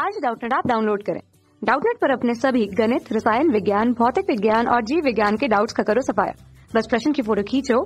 आज डाउटनेट आप डाउनलोड करें डाउटनेट पर अपने सभी गणित रसायन विज्ञान भौतिक विज्ञान और जीव विज्ञान के डाउट्स का करो सफाया बस प्रश्न की फोटो खींचो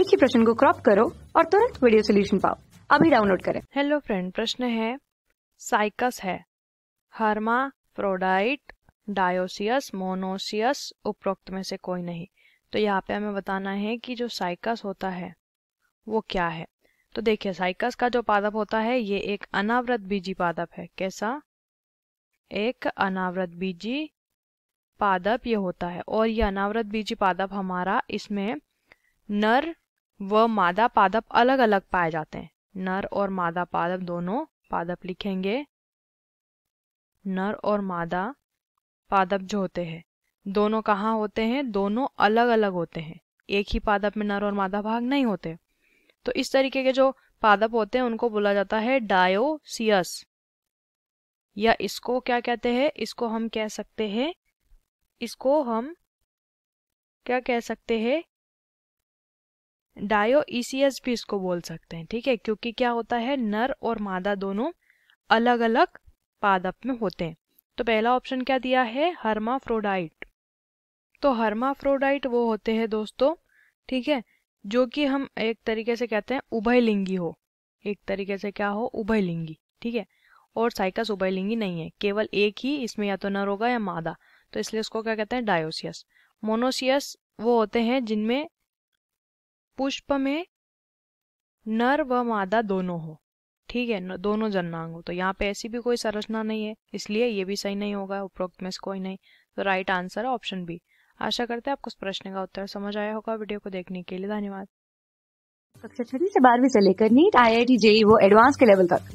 एक ही प्रश्न को क्रॉप करो और तुरंत वीडियो सोल्यूशन पाओ अभी डाउनलोड करें हेलो फ्रेंड प्रश्न है साइकस है हर्मा प्रोडाइट डायोसियस मोनोसियस उपरोक्त में से कोई नहीं तो यहाँ पे हमें बताना है कि जो साइकस होता है वो क्या है तो देखिए साइकस का जो पादप होता है ये एक अनावृत बीजी पादप है कैसा एक अनावृत बीजी पादप ये होता है और ये अनावृत बीजी पादप हमारा इसमें नर व मादा पादप अलग अलग पाए जाते हैं नर और मादा पादप दोनों पादप लिखेंगे नर और मादा पादप जो होते हैं दोनों कहाँ होते हैं दोनों अलग अलग होते हैं एक ही पादप में नर और मादा भाग नहीं होते तो इस तरीके के जो पादप होते हैं उनको बोला जाता है डायोसियस या इसको क्या कहते हैं इसको हम कह सकते हैं इसको हम क्या कह सकते हैं डायो ईसीएस e भी इसको बोल सकते हैं ठीक है क्योंकि क्या होता है नर और मादा दोनों अलग अलग पादप में होते हैं तो पहला ऑप्शन क्या दिया है हर्माफ्रोडाइट तो हर्माफ्रोडाइट वो होते हैं दोस्तों ठीक है जो कि हम एक तरीके से कहते हैं उभयलिंगी हो एक तरीके से क्या हो उभयलिंगी ठीक है और साइकस उभयलिंगी नहीं है केवल एक ही इसमें या तो नर होगा या मादा तो इसलिए उसको क्या कहते हैं डायोसियस मोनोसियस वो होते हैं जिनमें पुष्प में नर व मादा दोनों हो ठीक है दोनों जननांग हो तो यहाँ पे ऐसी भी कोई संरचना नहीं है इसलिए ये भी सही नहीं होगा उपरोक्त में से कोई नहीं तो राइट आंसर है ऑप्शन बी आशा करते हैं आपको इस प्रश्न का उत्तर समझ आया होगा वीडियो को देखने के लिए धन्यवाद कक्षा छठी से बारहवीं से लेकर NEET I I T JEE वो एडवांस के लेवल तक